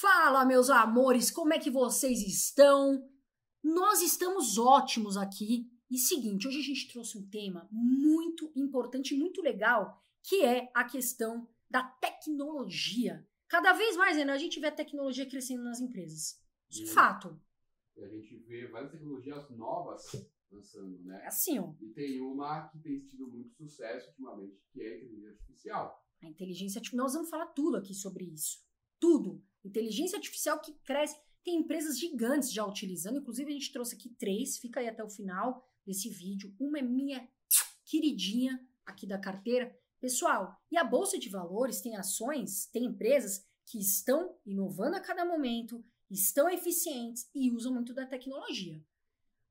Fala, meus amores, como é que vocês estão? Nós estamos ótimos aqui. E seguinte, hoje a gente trouxe um tema muito importante, muito legal, que é a questão da tecnologia. Cada vez mais, né, a gente vê a tecnologia crescendo nas empresas. Isso é, é fato. E a gente vê várias tecnologias novas lançando, né? É assim, ó. E tem uma que tem tido muito sucesso ultimamente, que é a inteligência artificial. A inteligência artificial, nós vamos falar tudo aqui sobre isso. Tudo Inteligência artificial que cresce. Tem empresas gigantes já utilizando, inclusive a gente trouxe aqui três, fica aí até o final desse vídeo. Uma é minha queridinha aqui da carteira. Pessoal, e a Bolsa de Valores tem ações, tem empresas que estão inovando a cada momento, estão eficientes e usam muito da tecnologia.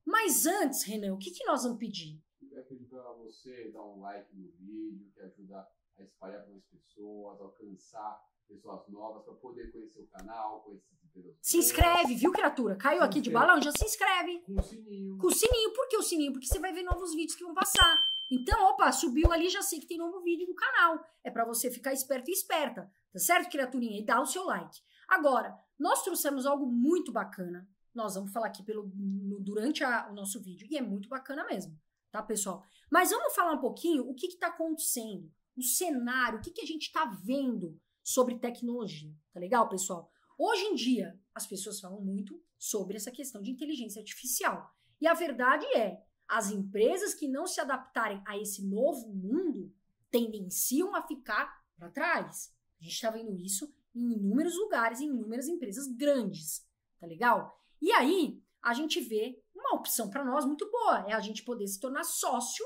Mas antes, Renan, o que, que nós vamos pedir? Eu pedir para você dar um like no vídeo, que ajuda a espalhar para as pessoas, alcançar pessoas novas para poder conhecer o canal, conhecer Se inscreve, viu, criatura? Caiu se aqui de balão, já se inscreve. Com o sininho. Com o sininho. Por que o sininho? Porque você vai ver novos vídeos que vão passar. Então, opa, subiu ali, já sei que tem novo vídeo no canal. É para você ficar esperto e esperta, tá certo, criaturinha? E dá o seu like. Agora, nós trouxemos algo muito bacana. Nós vamos falar aqui pelo, no, durante a, o nosso vídeo, e é muito bacana mesmo, tá, pessoal? Mas vamos falar um pouquinho o que está acontecendo, o cenário, o que, que a gente está vendo sobre tecnologia, tá legal, pessoal? Hoje em dia, as pessoas falam muito sobre essa questão de inteligência artificial. E a verdade é, as empresas que não se adaptarem a esse novo mundo tendenciam a ficar para trás. A gente está vendo isso em inúmeros lugares, em inúmeras empresas grandes, tá legal? E aí, a gente vê uma opção para nós muito boa, é a gente poder se tornar sócio,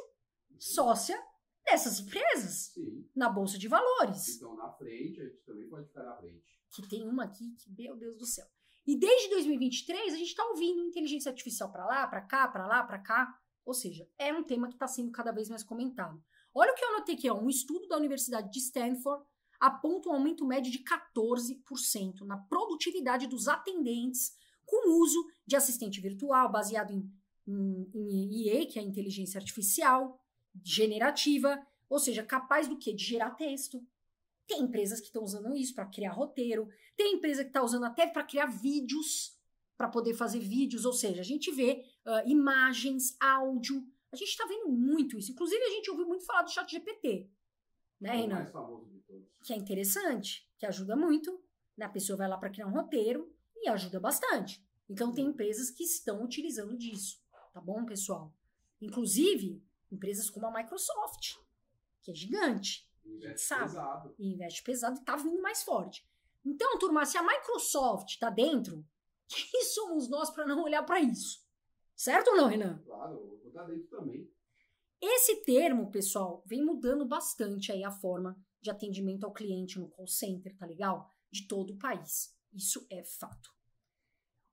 sócia dessas empresas Sim. na Bolsa de Valores. Que na frente, a gente também pode ficar na frente. Que tem uma aqui que, meu Deus do céu. E desde 2023, a gente está ouvindo inteligência artificial para lá, para cá, para lá, para cá. Ou seja, é um tema que está sendo cada vez mais comentado. Olha o que eu anotei aqui, ó. um estudo da Universidade de Stanford aponta um aumento médio de 14% na produtividade dos atendentes com o uso de assistente virtual baseado em, em, em IE, que é inteligência artificial, generativa, ou seja, capaz do que? De gerar texto. Tem empresas que estão usando isso para criar roteiro, tem empresa que está usando até para criar vídeos, para poder fazer vídeos, ou seja, a gente vê uh, imagens, áudio, a gente está vendo muito isso. Inclusive, a gente ouviu muito falar do chat GPT, né, é Renan? Que é interessante, que ajuda muito. Né? A pessoa vai lá para criar um roteiro e ajuda bastante. Então, tem empresas que estão utilizando disso, tá bom, pessoal? Inclusive, Empresas como a Microsoft, que é gigante. Investe sabe? pesado. E investe pesado e está vindo mais forte. Então, turma, se a Microsoft está dentro, quem somos nós para não olhar para isso? Certo ou não, Renan? Claro, eu vou estar dentro também. Esse termo, pessoal, vem mudando bastante aí a forma de atendimento ao cliente no call center, tá legal? De todo o país. Isso é fato.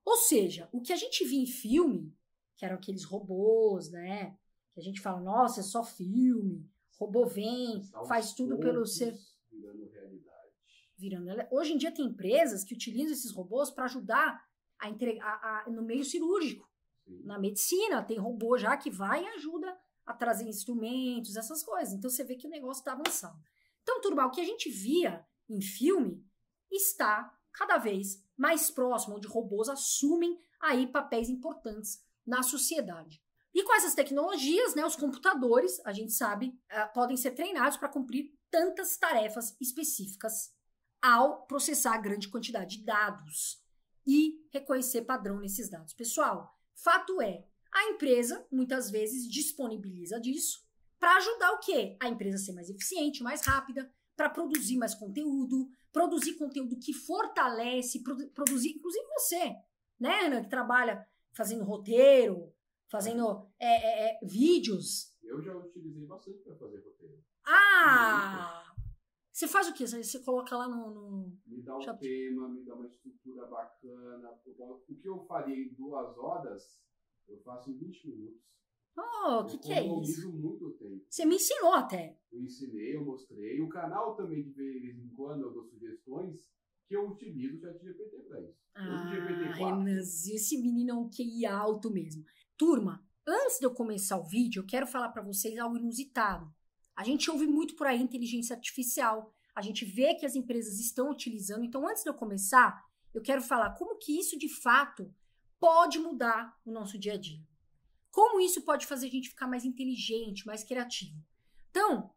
Ou seja, o que a gente viu em filme, que eram aqueles robôs, né? Que a gente fala, nossa, é só filme, robô vem, faz tudo pelo ser. Virando realidade. Virando... Hoje em dia tem empresas que utilizam esses robôs para ajudar a entregar a, a, no meio cirúrgico. Sim. Na medicina, tem robô já que vai e ajuda a trazer instrumentos, essas coisas. Então você vê que o negócio está avançando. Então, Turba, o que a gente via em filme está cada vez mais próximo, onde robôs assumem aí papéis importantes na sociedade. E com essas tecnologias, né, os computadores, a gente sabe, uh, podem ser treinados para cumprir tantas tarefas específicas ao processar grande quantidade de dados e reconhecer padrão nesses dados. Pessoal, fato é, a empresa muitas vezes disponibiliza disso para ajudar o quê? A empresa a ser mais eficiente, mais rápida, para produzir mais conteúdo, produzir conteúdo que fortalece, produ produzir, inclusive você, né, Ana, que trabalha fazendo roteiro, fazendo é, é, é, vídeos. Eu já utilizei bastante para fazer roteiro. Ah! Você faz o quê Você coloca lá no. no... Me dá um Já... tema, me dá uma estrutura bacana. O que eu faria em duas horas, eu faço em 20 minutos. Oh, o que, que é isso? Eu muito tempo. Você me ensinou até. Eu ensinei, eu mostrei. O canal também, de vez em quando, eu dou sugestões que eu utilizo o ChatGPT para isso. Ah, Renan, esse menino é um QI alto mesmo. Turma, antes de eu começar o vídeo, eu quero falar para vocês algo inusitado. A gente ouve muito por aí inteligência artificial, a gente vê que as empresas estão utilizando. Então, antes de eu começar, eu quero falar como que isso de fato pode mudar o nosso dia a dia. Como isso pode fazer a gente ficar mais inteligente, mais criativo. Então,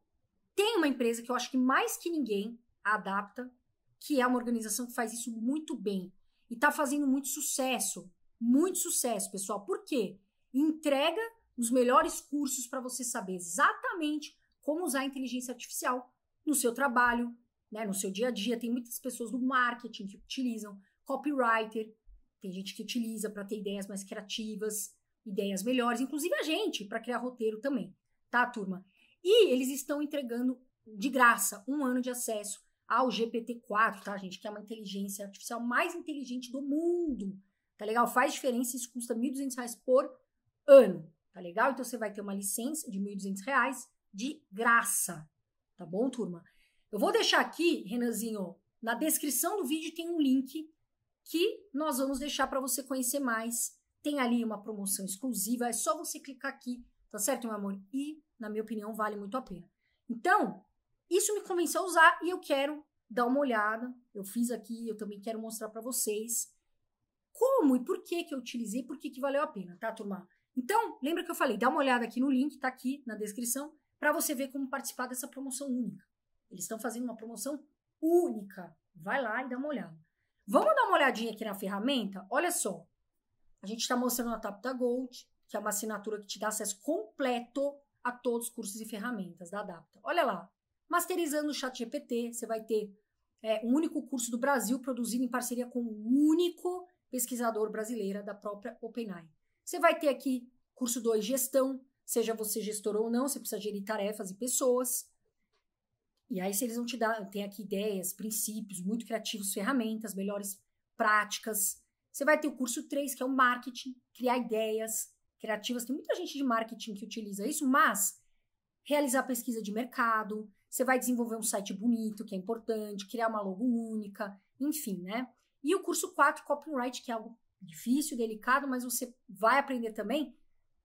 tem uma empresa que eu acho que mais que ninguém adapta, que é uma organização que faz isso muito bem e está fazendo muito sucesso, muito sucesso, pessoal. Por quê? entrega os melhores cursos para você saber exatamente como usar a inteligência artificial no seu trabalho, né, no seu dia a dia. Tem muitas pessoas do marketing que utilizam, copywriter, tem gente que utiliza para ter ideias mais criativas, ideias melhores, inclusive a gente, para criar roteiro também, tá, turma? E eles estão entregando de graça um ano de acesso ao GPT-4, tá, gente? Que é uma inteligência artificial mais inteligente do mundo. Tá legal? Faz diferença, isso custa R$ 1.200 por ano, tá legal? Então você vai ter uma licença de R$ 1.200 de graça, tá bom, turma? Eu vou deixar aqui, Renanzinho, na descrição do vídeo tem um link que nós vamos deixar para você conhecer mais. Tem ali uma promoção exclusiva, é só você clicar aqui, tá certo, meu amor? E, na minha opinião, vale muito a pena. Então, isso me convenceu a usar e eu quero dar uma olhada. Eu fiz aqui, eu também quero mostrar para vocês como e por que que eu utilizei, por que que valeu a pena, tá, turma? Então, lembra que eu falei, dá uma olhada aqui no link, tá aqui na descrição, para você ver como participar dessa promoção única. Eles estão fazendo uma promoção única. Vai lá e dá uma olhada. Vamos dar uma olhadinha aqui na ferramenta? Olha só. A gente está mostrando a Tapta Gold, que é uma assinatura que te dá acesso completo a todos os cursos e ferramentas da Adapta. Olha lá. Masterizando o Chat GPT, você vai ter é, um único curso do Brasil produzido em parceria com um único pesquisador brasileira da própria OpenAI. Você vai ter aqui curso 2, gestão. Seja você gestor ou não, você precisa gerir tarefas e pessoas. E aí, se eles vão te dar, tem aqui ideias, princípios, muito criativos, ferramentas, melhores práticas. Você vai ter o curso 3, que é o marketing, criar ideias criativas. Tem muita gente de marketing que utiliza isso, mas realizar pesquisa de mercado, você vai desenvolver um site bonito, que é importante, criar uma logo única, enfim, né? E o curso 4, Copyright, que é algo difícil, delicado, mas você vai aprender também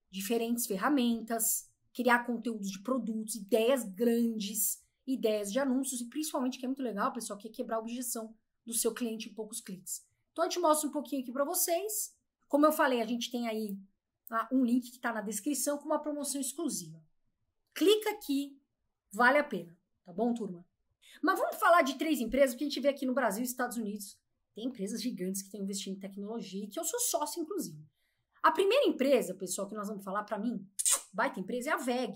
diferentes ferramentas, criar conteúdos de produtos, ideias grandes, ideias de anúncios e principalmente que é muito legal, pessoal, que é quebrar a objeção do seu cliente em poucos cliques. Então, eu te mostro um pouquinho aqui para vocês. Como eu falei, a gente tem aí ah, um link que está na descrição com uma promoção exclusiva. Clica aqui, vale a pena, tá bom, turma? Mas vamos falar de três empresas que a gente vê aqui no Brasil e Estados Unidos, tem empresas gigantes que estão investindo em tecnologia, que eu sou sócio, inclusive. A primeira empresa, pessoal, que nós vamos falar para mim, baita empresa, é a VEG.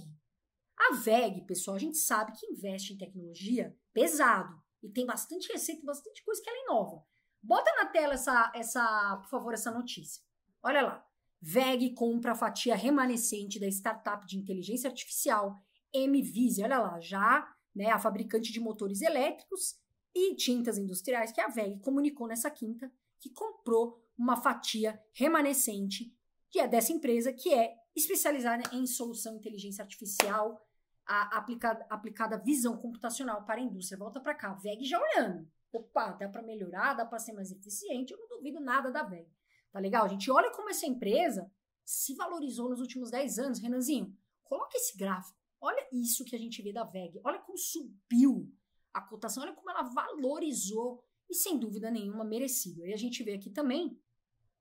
A VEG, pessoal, a gente sabe que investe em tecnologia pesado. E tem bastante receita, bastante coisa que ela inova. Bota na tela essa, essa, por favor, essa notícia. Olha lá. VEG compra a fatia remanescente da startup de inteligência artificial MVise. Olha lá, já né, a fabricante de motores elétricos e tintas industriais, que a VEG comunicou nessa quinta que comprou uma fatia remanescente é dessa empresa, que é especializada em solução inteligência artificial aplicada, aplicada visão computacional para a indústria. Volta para cá, a VEG já olhando. Opa, dá para melhorar, dá para ser mais eficiente, eu não duvido nada da VEG. Tá legal? A gente olha como essa empresa se valorizou nos últimos 10 anos. Renanzinho, coloca esse gráfico. Olha isso que a gente vê da VEG. Olha como subiu a cotação, olha como ela valorizou e sem dúvida nenhuma merecido E a gente vê aqui também,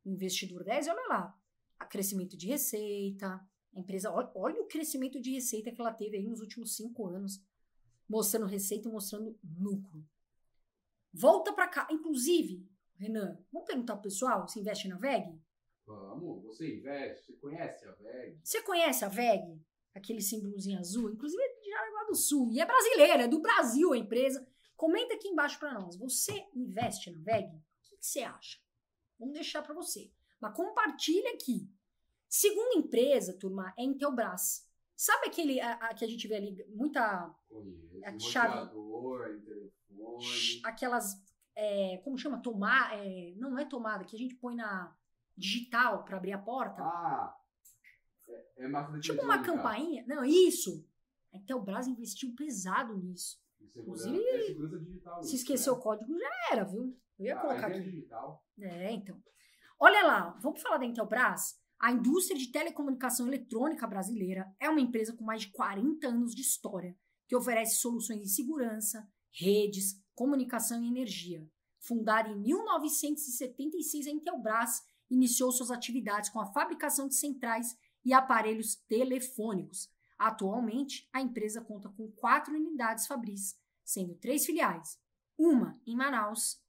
investidor 10, olha lá, a crescimento de receita, a empresa, olha, olha o crescimento de receita que ela teve aí nos últimos cinco anos, mostrando receita, mostrando lucro. Volta para cá, inclusive, Renan, vamos perguntar pro pessoal se investe na VEG? Vamos, você investe, você conhece a VEG? Você conhece a VEG? aquele símbolozinho azul, inclusive de Jaraguá do Sul, e é brasileira, é do Brasil a empresa. Comenta aqui embaixo para nós. Você investe na VEG? O que, você acha? Vamos deixar para você. Mas compartilha aqui. Segunda empresa, turma, é Intelbras. Sabe aquele a, a, que a gente vê ali, muita Conheço, a chave, aquelas é, como chama? Tomar, é, não, não é tomada que a gente põe na digital para abrir a porta. Ah, é, é tipo uma campainha. Não, isso. A Intelbras investiu pesado nisso. Inclusive, é, digital, se isso, esquecer né? o código, já era, viu? Eu ia ah, colocar é aqui. É, então. Olha lá, vamos falar da Intelbras? A indústria de telecomunicação eletrônica brasileira é uma empresa com mais de 40 anos de história, que oferece soluções de segurança, redes, comunicação e energia. Fundada em 1976, a Intelbras iniciou suas atividades com a fabricação de centrais e aparelhos telefônicos. Atualmente, a empresa conta com quatro unidades Fabris, sendo três filiais: uma em Manaus,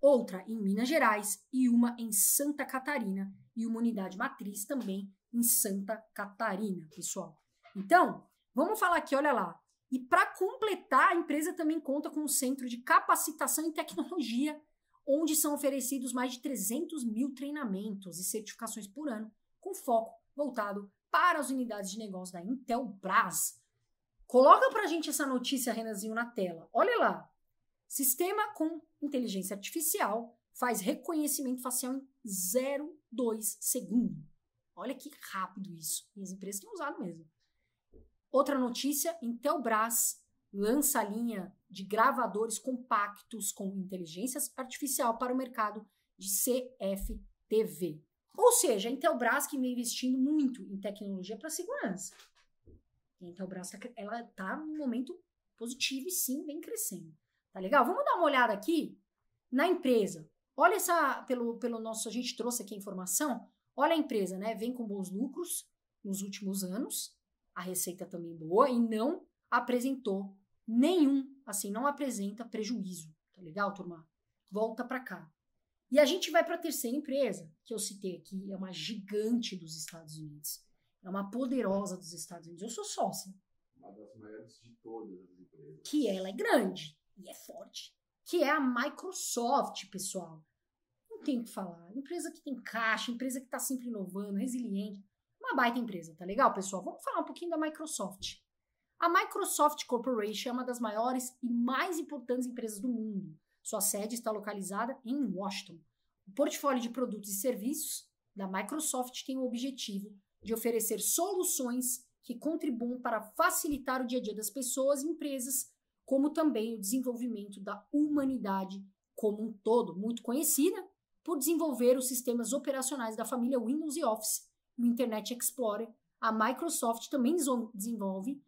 outra em Minas Gerais e uma em Santa Catarina, e uma unidade matriz também em Santa Catarina, pessoal. Então, vamos falar aqui, olha lá. E para completar, a empresa também conta com um centro de capacitação em tecnologia, onde são oferecidos mais de 300 mil treinamentos e certificações por ano, com foco voltado para as unidades de negócio da Intelbras. Coloca para a gente essa notícia, Renanzinho, na tela. Olha lá. Sistema com inteligência artificial faz reconhecimento facial em 0,2 segundo. Olha que rápido isso. E as empresas têm usado mesmo. Outra notícia, Intelbras lança a linha de gravadores compactos com inteligência artificial para o mercado de CFTV. Ou seja, a Intelbras que vem investindo muito em tecnologia para segurança. A Intelbras tá ela está num momento positivo e sim vem crescendo. Tá legal? Vamos dar uma olhada aqui na empresa. Olha essa pelo pelo nosso a gente trouxe aqui a informação. Olha a empresa, né? Vem com bons lucros nos últimos anos. A receita também boa e não apresentou nenhum, assim, não apresenta prejuízo. Tá legal, turma? Volta para cá. E a gente vai para a terceira empresa, que eu citei aqui, é uma gigante dos Estados Unidos. É uma poderosa dos Estados Unidos. Eu sou sócia. Uma das maiores de todas as empresas. Que ela é grande e é forte. Que é a Microsoft, pessoal. Não tem o que falar. Empresa que tem caixa, empresa que está sempre inovando, resiliente. Uma baita empresa, tá legal, pessoal? Vamos falar um pouquinho da Microsoft. A Microsoft Corporation é uma das maiores e mais importantes empresas do mundo. Sua sede está localizada em Washington. O portfólio de produtos e serviços da Microsoft tem o objetivo de oferecer soluções que contribuam para facilitar o dia a dia das pessoas e empresas, como também o desenvolvimento da humanidade como um todo, muito conhecida por desenvolver os sistemas operacionais da família Windows e Office, o Internet Explorer. A Microsoft também desenvolve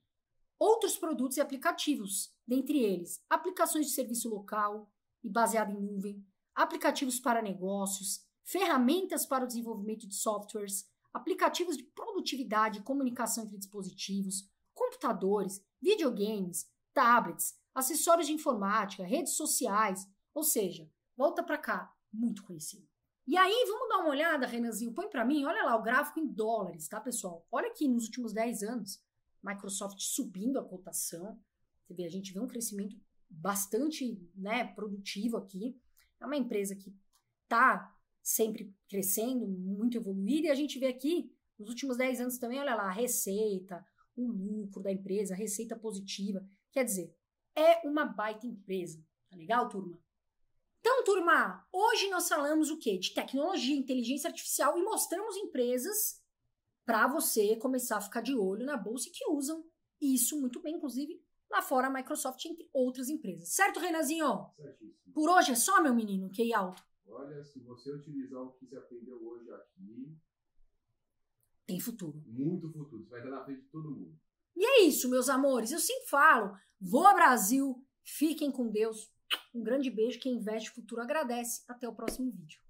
outros produtos e aplicativos, dentre eles aplicações de serviço local, e baseado em nuvem, aplicativos para negócios, ferramentas para o desenvolvimento de softwares, aplicativos de produtividade e comunicação entre dispositivos, computadores, videogames, tablets, acessórios de informática, redes sociais, ou seja, volta para cá, muito conhecido. E aí, vamos dar uma olhada, Renanzinho, põe para mim, olha lá o gráfico em dólares, tá, pessoal? Olha aqui nos últimos 10 anos, Microsoft subindo a cotação, você vê, a gente vê um crescimento bastante né, produtivo aqui. É uma empresa que está sempre crescendo, muito evoluída, e a gente vê aqui, nos últimos 10 anos também, olha lá, a receita, o lucro da empresa, a receita positiva. Quer dizer, é uma baita empresa. Tá legal, turma? Então, turma, hoje nós falamos o quê? De tecnologia, inteligência artificial e mostramos empresas para você começar a ficar de olho na bolsa que usam isso muito bem, inclusive Lá fora, a Microsoft, entre outras empresas. Certo, Renanzinho? Certíssimo. Por hoje é só, meu menino, que é alto. Olha, se você utilizar o que você aprendeu hoje aqui. Tem futuro. Muito futuro. Você vai estar na frente de todo mundo. E é isso, meus amores. Eu sempre falo. vou ao Brasil. Fiquem com Deus. Um grande beijo. Quem investe futuro agradece. Até o próximo vídeo.